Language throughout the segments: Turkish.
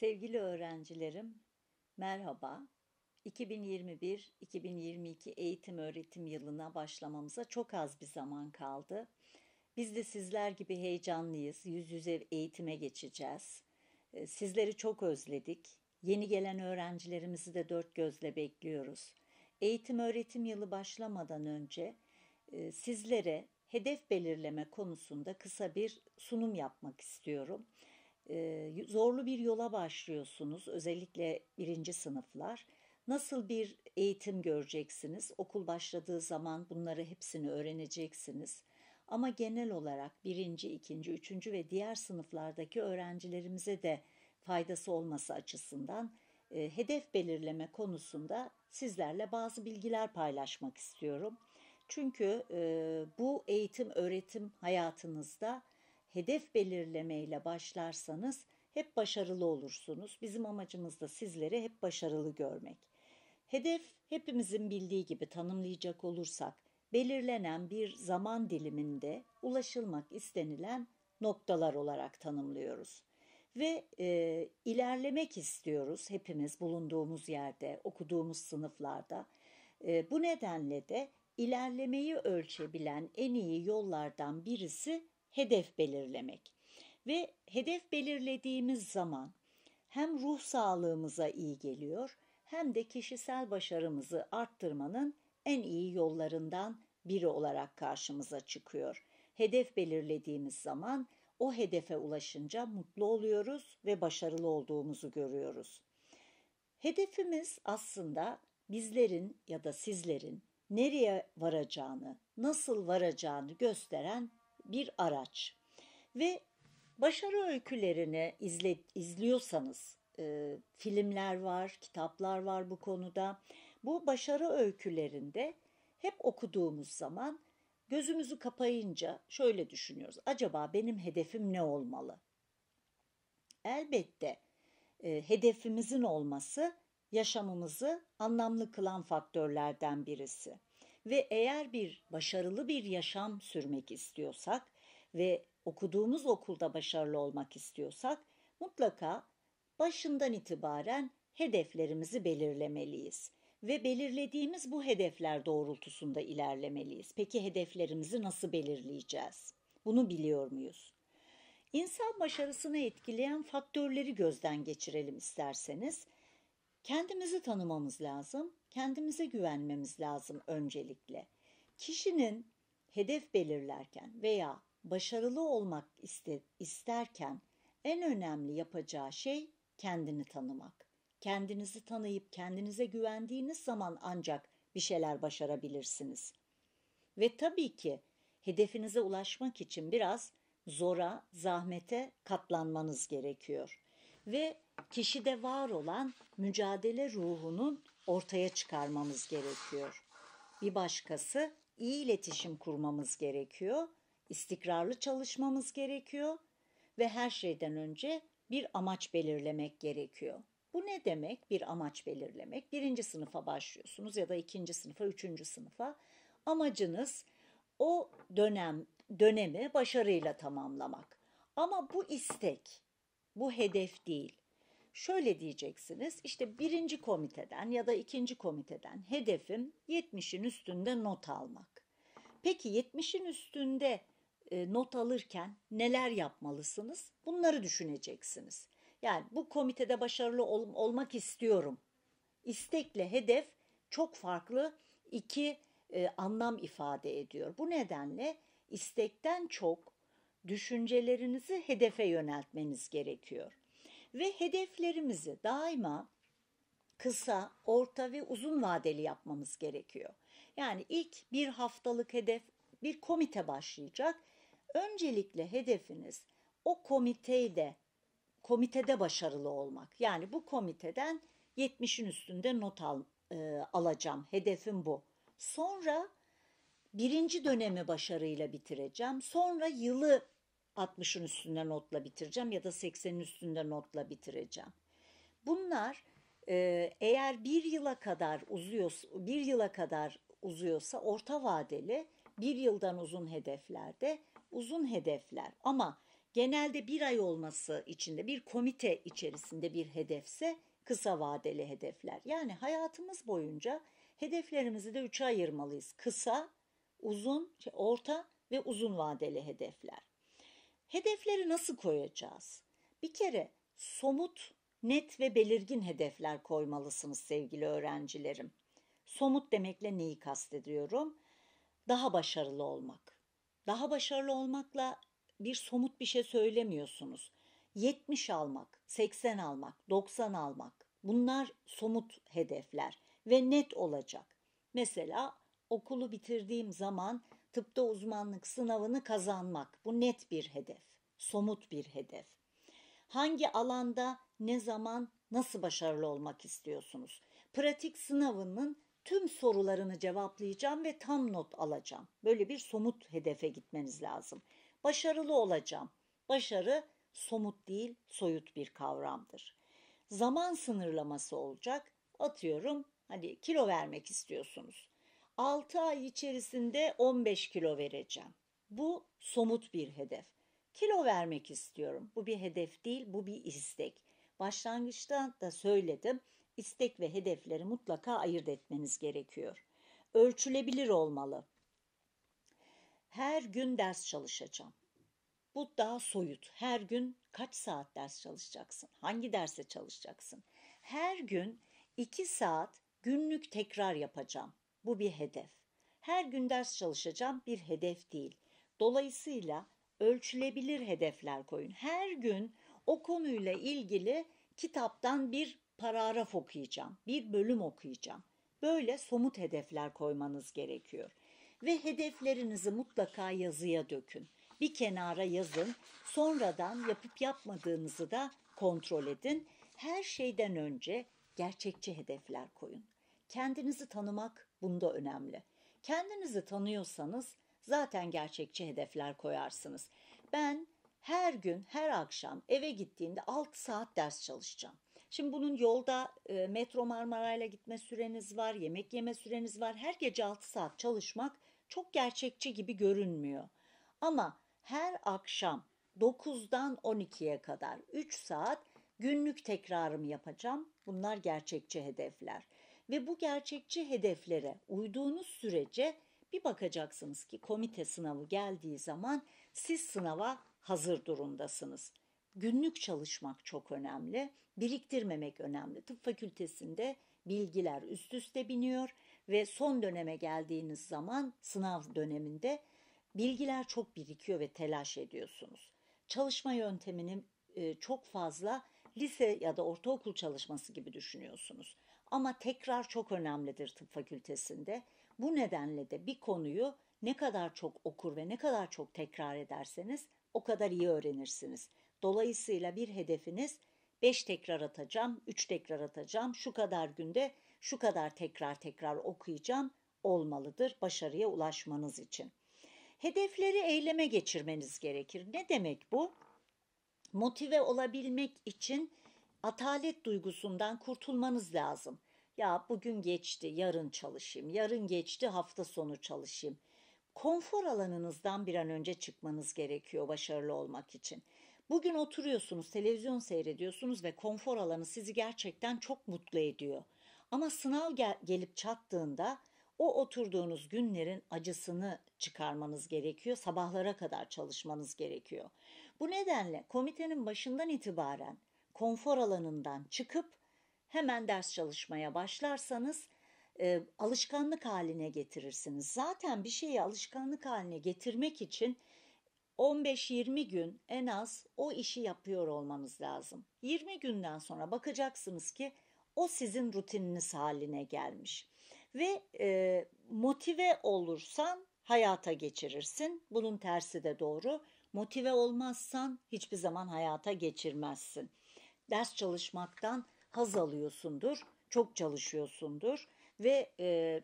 Sevgili öğrencilerim, merhaba. 2021-2022 eğitim öğretim yılına başlamamıza çok az bir zaman kaldı. Biz de sizler gibi heyecanlıyız. Yüz yüze eğitime geçeceğiz. Ee, sizleri çok özledik. Yeni gelen öğrencilerimizi de dört gözle bekliyoruz. Eğitim öğretim yılı başlamadan önce e, sizlere hedef belirleme konusunda kısa bir sunum yapmak istiyorum e, zorlu bir yola başlıyorsunuz özellikle birinci sınıflar. Nasıl bir eğitim göreceksiniz? Okul başladığı zaman bunları hepsini öğreneceksiniz. Ama genel olarak birinci, ikinci, üçüncü ve diğer sınıflardaki öğrencilerimize de faydası olması açısından e, hedef belirleme konusunda sizlerle bazı bilgiler paylaşmak istiyorum. Çünkü e, bu eğitim öğretim hayatınızda hedef belirlemeyle başlarsanız hep başarılı olursunuz. Bizim amacımız da sizleri hep başarılı görmek. Hedef hepimizin bildiği gibi tanımlayacak olursak belirlenen bir zaman diliminde ulaşılmak istenilen noktalar olarak tanımlıyoruz. Ve e, ilerlemek istiyoruz hepimiz bulunduğumuz yerde, okuduğumuz sınıflarda. E, bu nedenle de ilerlemeyi ölçebilen en iyi yollardan birisi hedef belirlemek. Ve hedef belirlediğimiz zaman hem ruh sağlığımıza iyi geliyor hem de kişisel başarımızı arttırmanın en iyi yollarından biri olarak karşımıza çıkıyor. Hedef belirlediğimiz zaman o hedefe ulaşınca mutlu oluyoruz ve başarılı olduğumuzu görüyoruz. Hedefimiz aslında bizlerin ya da sizlerin nereye varacağını, nasıl varacağını gösteren bir araç. Ve başarı öykülerini izle, izliyorsanız e, filmler var, kitaplar var bu konuda. Bu başarı öykülerinde hep okuduğumuz zaman gözümüzü kapayınca şöyle düşünüyoruz. Acaba benim hedefim ne olmalı? Elbette e, hedefimizin olması yaşamımızı anlamlı kılan faktörlerden birisi. Ve eğer bir başarılı bir yaşam sürmek istiyorsak ve okuduğumuz okulda başarılı olmak istiyorsak mutlaka başından itibaren hedeflerimizi belirlemeliyiz ve belirlediğimiz bu hedefler doğrultusunda ilerlemeliyiz. Peki hedeflerimizi nasıl belirleyeceğiz? Bunu biliyor muyuz? İnsan başarısını etkileyen faktörleri gözden geçirelim isterseniz Kendimizi tanımamız lazım, kendimize güvenmemiz lazım öncelikle. Kişinin hedef belirlerken veya başarılı olmak isterken en önemli yapacağı şey kendini tanımak. Kendinizi tanıyıp kendinize güvendiğiniz zaman ancak bir şeyler başarabilirsiniz. Ve tabii ki hedefinize ulaşmak için biraz zora, zahmete katlanmanız gerekiyor ve kişide var olan mücadele ruhunun ortaya çıkarmamız gerekiyor. Bir başkası iyi iletişim kurmamız gerekiyor, istikrarlı çalışmamız gerekiyor ve her şeyden önce bir amaç belirlemek gerekiyor. Bu ne demek bir amaç belirlemek? Birinci sınıfa başlıyorsunuz ya da ikinci sınıfa, üçüncü sınıfa. Amacınız o dönem dönemi başarıyla tamamlamak. Ama bu istek bu hedef değil. Şöyle diyeceksiniz işte birinci komiteden ya da ikinci komiteden hedefim 70'in üstünde not almak. Peki 70'in üstünde e, not alırken neler yapmalısınız? Bunları düşüneceksiniz. Yani bu komitede başarılı ol olmak istiyorum. İstekle hedef çok farklı iki e, anlam ifade ediyor. Bu nedenle istekten çok düşüncelerinizi hedefe yöneltmeniz gerekiyor. Ve hedeflerimizi daima kısa, orta ve uzun vadeli yapmamız gerekiyor. Yani ilk bir haftalık hedef bir komite başlayacak. Öncelikle hedefiniz o komiteyle komitede başarılı olmak. Yani bu komiteden 70'in üstünde not al, e, alacağım. Hedefim bu. Sonra birinci dönemi başarıyla bitireceğim. Sonra yılı 60'ın üstünde notla bitireceğim ya da 80'in üstünde notla bitireceğim. Bunlar e, eğer bir yıla kadar uzuyorsa, bir yıla kadar uzuyorsa orta vadeli bir yıldan uzun hedeflerde uzun hedefler ama genelde bir ay olması içinde bir komite içerisinde bir hedefse kısa vadeli hedefler. Yani hayatımız boyunca hedeflerimizi de üçe ayırmalıyız. Kısa, uzun, şey, orta ve uzun vadeli hedefler. Hedefleri nasıl koyacağız? Bir kere somut, net ve belirgin hedefler koymalısınız sevgili öğrencilerim. Somut demekle neyi kastediyorum? Daha başarılı olmak. Daha başarılı olmakla bir somut bir şey söylemiyorsunuz. 70 almak, 80 almak, 90 almak. Bunlar somut hedefler ve net olacak. Mesela okulu bitirdiğim zaman tıpta uzmanlık sınavını kazanmak. Bu net bir hedef, somut bir hedef. Hangi alanda, ne zaman, nasıl başarılı olmak istiyorsunuz? Pratik sınavının tüm sorularını cevaplayacağım ve tam not alacağım. Böyle bir somut hedefe gitmeniz lazım. Başarılı olacağım. Başarı somut değil, soyut bir kavramdır. Zaman sınırlaması olacak. Atıyorum hani kilo vermek istiyorsunuz. 6 ay içerisinde 15 kilo vereceğim. Bu somut bir hedef. Kilo vermek istiyorum. Bu bir hedef değil, bu bir istek. Başlangıçta da söyledim. istek ve hedefleri mutlaka ayırt etmeniz gerekiyor. Ölçülebilir olmalı. Her gün ders çalışacağım. Bu daha soyut. Her gün kaç saat ders çalışacaksın? Hangi derse çalışacaksın? Her gün 2 saat günlük tekrar yapacağım. Bu bir hedef. Her gün ders çalışacağım bir hedef değil. Dolayısıyla ölçülebilir hedefler koyun. Her gün o konuyla ilgili kitaptan bir paragraf okuyacağım, bir bölüm okuyacağım. Böyle somut hedefler koymanız gerekiyor. Ve hedeflerinizi mutlaka yazıya dökün. Bir kenara yazın, sonradan yapıp yapmadığınızı da kontrol edin. Her şeyden önce gerçekçi hedefler koyun. Kendinizi tanımak bunda önemli. Kendinizi tanıyorsanız zaten gerçekçi hedefler koyarsınız. Ben her gün, her akşam eve gittiğimde 6 saat ders çalışacağım. Şimdi bunun yolda e, metro Marmara'yla gitme süreniz var, yemek yeme süreniz var. Her gece 6 saat çalışmak çok gerçekçi gibi görünmüyor. Ama her akşam 9'dan 12'ye kadar 3 saat günlük tekrarımı yapacağım. Bunlar gerçekçi hedefler ve bu gerçekçi hedeflere uyduğunuz sürece bir bakacaksınız ki komite sınavı geldiği zaman siz sınava hazır durumdasınız. Günlük çalışmak çok önemli, biriktirmemek önemli. Tıp fakültesinde bilgiler üst üste biniyor ve son döneme geldiğiniz zaman sınav döneminde bilgiler çok birikiyor ve telaş ediyorsunuz. Çalışma yöntemini e, çok fazla lise ya da ortaokul çalışması gibi düşünüyorsunuz. Ama tekrar çok önemlidir tıp fakültesinde. Bu nedenle de bir konuyu ne kadar çok okur ve ne kadar çok tekrar ederseniz o kadar iyi öğrenirsiniz. Dolayısıyla bir hedefiniz 5 tekrar atacağım, 3 tekrar atacağım, şu kadar günde şu kadar tekrar tekrar okuyacağım olmalıdır başarıya ulaşmanız için. Hedefleri eyleme geçirmeniz gerekir. Ne demek bu? Motive olabilmek için atalet duygusundan kurtulmanız lazım. Ya bugün geçti, yarın çalışayım, yarın geçti, hafta sonu çalışayım. Konfor alanınızdan bir an önce çıkmanız gerekiyor başarılı olmak için. Bugün oturuyorsunuz, televizyon seyrediyorsunuz ve konfor alanı sizi gerçekten çok mutlu ediyor. Ama sınav gel gelip çattığında o oturduğunuz günlerin acısını çıkarmanız gerekiyor. Sabahlara kadar çalışmanız gerekiyor. Bu nedenle komitenin başından itibaren konfor alanından çıkıp hemen ders çalışmaya başlarsanız e, alışkanlık haline getirirsiniz. Zaten bir şeyi alışkanlık haline getirmek için 15-20 gün en az o işi yapıyor olmanız lazım. 20 günden sonra bakacaksınız ki o sizin rutininiz haline gelmiş. Ve e, motive olursan hayata geçirirsin. Bunun tersi de doğru. Motive olmazsan hiçbir zaman hayata geçirmezsin ders çalışmaktan haz alıyorsundur, çok çalışıyorsundur ve e,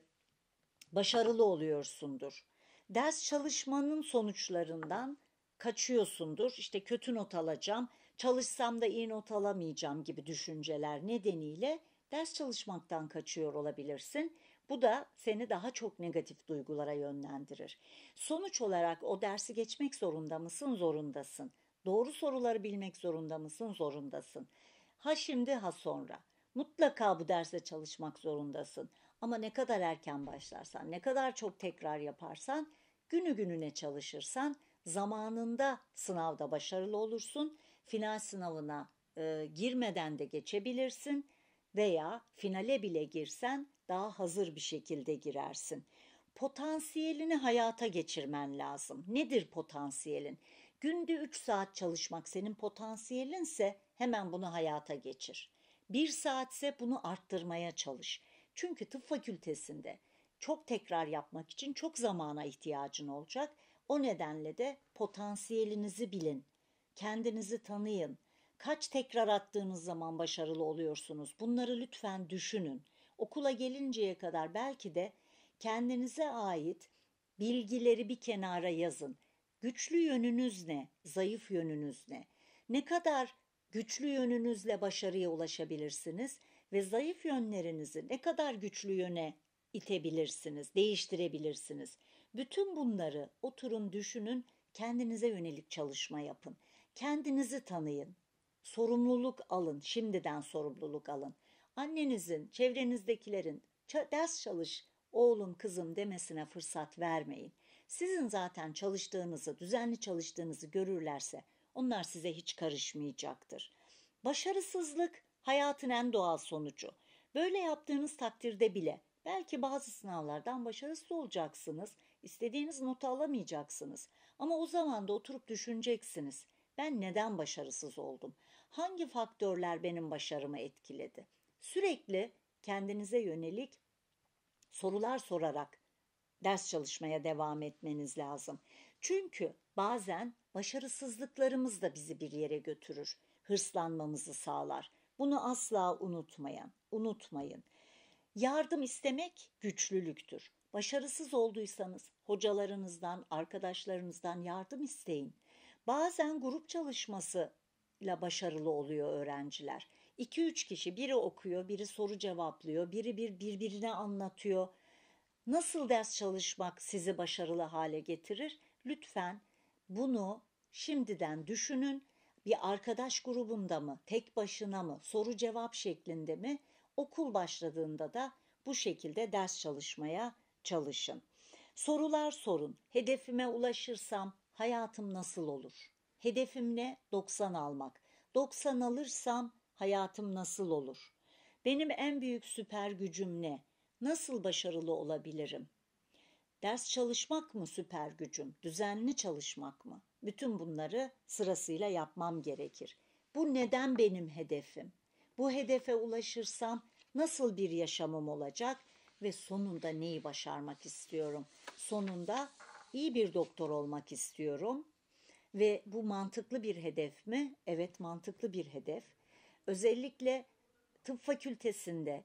başarılı oluyorsundur. Ders çalışmanın sonuçlarından kaçıyorsundur. işte kötü not alacağım, çalışsam da iyi not alamayacağım gibi düşünceler nedeniyle ders çalışmaktan kaçıyor olabilirsin. Bu da seni daha çok negatif duygulara yönlendirir. Sonuç olarak o dersi geçmek zorunda mısın? Zorundasın. Doğru soruları bilmek zorunda mısın? Zorundasın. Ha şimdi ha sonra. Mutlaka bu derse çalışmak zorundasın. Ama ne kadar erken başlarsan, ne kadar çok tekrar yaparsan, günü gününe çalışırsan zamanında sınavda başarılı olursun. Final sınavına e, girmeden de geçebilirsin veya finale bile girsen daha hazır bir şekilde girersin. Potansiyelini hayata geçirmen lazım. Nedir potansiyelin? Günde 3 saat çalışmak senin potansiyelinse hemen bunu hayata geçir. 1 saatse bunu arttırmaya çalış. Çünkü tıp fakültesinde çok tekrar yapmak için çok zamana ihtiyacın olacak. O nedenle de potansiyelinizi bilin. Kendinizi tanıyın. Kaç tekrar attığınız zaman başarılı oluyorsunuz? Bunları lütfen düşünün. Okula gelinceye kadar belki de kendinize ait bilgileri bir kenara yazın. Güçlü yönünüz ne? Zayıf yönünüz ne? Ne kadar güçlü yönünüzle başarıya ulaşabilirsiniz ve zayıf yönlerinizi ne kadar güçlü yöne itebilirsiniz, değiştirebilirsiniz. Bütün bunları oturun düşünün, kendinize yönelik çalışma yapın. Kendinizi tanıyın. Sorumluluk alın, şimdiden sorumluluk alın. Annenizin, çevrenizdekilerin ders çalış, oğlum kızım demesine fırsat vermeyin. Sizin zaten çalıştığınızı, düzenli çalıştığınızı görürlerse onlar size hiç karışmayacaktır. Başarısızlık hayatın en doğal sonucu. Böyle yaptığınız takdirde bile belki bazı sınavlardan başarısız olacaksınız, istediğiniz notu alamayacaksınız. Ama o zaman da oturup düşüneceksiniz. Ben neden başarısız oldum? Hangi faktörler benim başarımı etkiledi? Sürekli kendinize yönelik sorular sorarak ders çalışmaya devam etmeniz lazım. Çünkü bazen başarısızlıklarımız da bizi bir yere götürür, hırslanmamızı sağlar. Bunu asla unutmayan, unutmayın. Yardım istemek güçlülüktür. Başarısız olduysanız hocalarınızdan, arkadaşlarınızdan yardım isteyin. Bazen grup çalışması ile başarılı oluyor öğrenciler. 2-3 kişi biri okuyor, biri soru cevaplıyor, biri bir birbirine anlatıyor. Nasıl ders çalışmak sizi başarılı hale getirir? Lütfen bunu şimdiden düşünün. Bir arkadaş grubunda mı, tek başına mı, soru cevap şeklinde mi? Okul başladığında da bu şekilde ders çalışmaya çalışın. Sorular sorun. Hedefime ulaşırsam hayatım nasıl olur? Hedefim ne? 90 almak. 90 alırsam hayatım nasıl olur? Benim en büyük süper gücüm ne? Nasıl başarılı olabilirim? Ders çalışmak mı süper gücüm? Düzenli çalışmak mı? Bütün bunları sırasıyla yapmam gerekir. Bu neden benim hedefim? Bu hedefe ulaşırsam nasıl bir yaşamım olacak ve sonunda neyi başarmak istiyorum? Sonunda iyi bir doktor olmak istiyorum. Ve bu mantıklı bir hedef mi? Evet mantıklı bir hedef. Özellikle tıp fakültesinde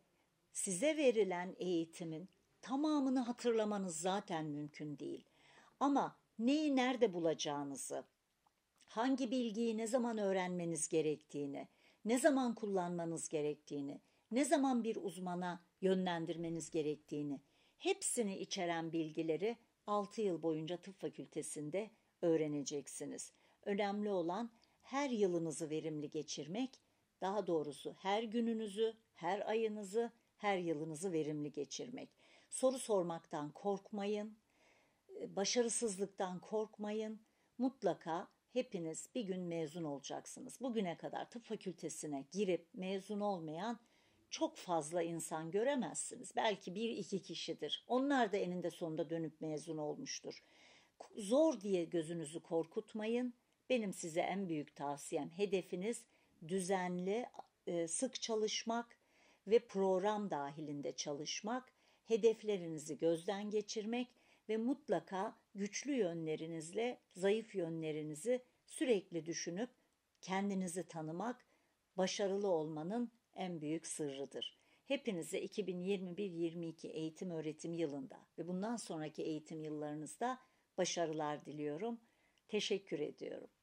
size verilen eğitimin tamamını hatırlamanız zaten mümkün değil. Ama neyi nerede bulacağınızı, hangi bilgiyi ne zaman öğrenmeniz gerektiğini, ne zaman kullanmanız gerektiğini, ne zaman bir uzmana yönlendirmeniz gerektiğini, hepsini içeren bilgileri 6 yıl boyunca tıp fakültesinde öğreneceksiniz. Önemli olan her yılınızı verimli geçirmek, daha doğrusu her gününüzü, her ayınızı her yılınızı verimli geçirmek. Soru sormaktan korkmayın, e, başarısızlıktan korkmayın. Mutlaka hepiniz bir gün mezun olacaksınız. Bugüne kadar tıp fakültesine girip mezun olmayan çok fazla insan göremezsiniz. Belki bir iki kişidir. Onlar da eninde sonunda dönüp mezun olmuştur. Zor diye gözünüzü korkutmayın. Benim size en büyük tavsiyem hedefiniz düzenli, e, sık çalışmak, ve program dahilinde çalışmak, hedeflerinizi gözden geçirmek ve mutlaka güçlü yönlerinizle zayıf yönlerinizi sürekli düşünüp kendinizi tanımak başarılı olmanın en büyük sırrıdır. Hepinize 2021-22 eğitim öğretim yılında ve bundan sonraki eğitim yıllarınızda başarılar diliyorum. Teşekkür ediyorum.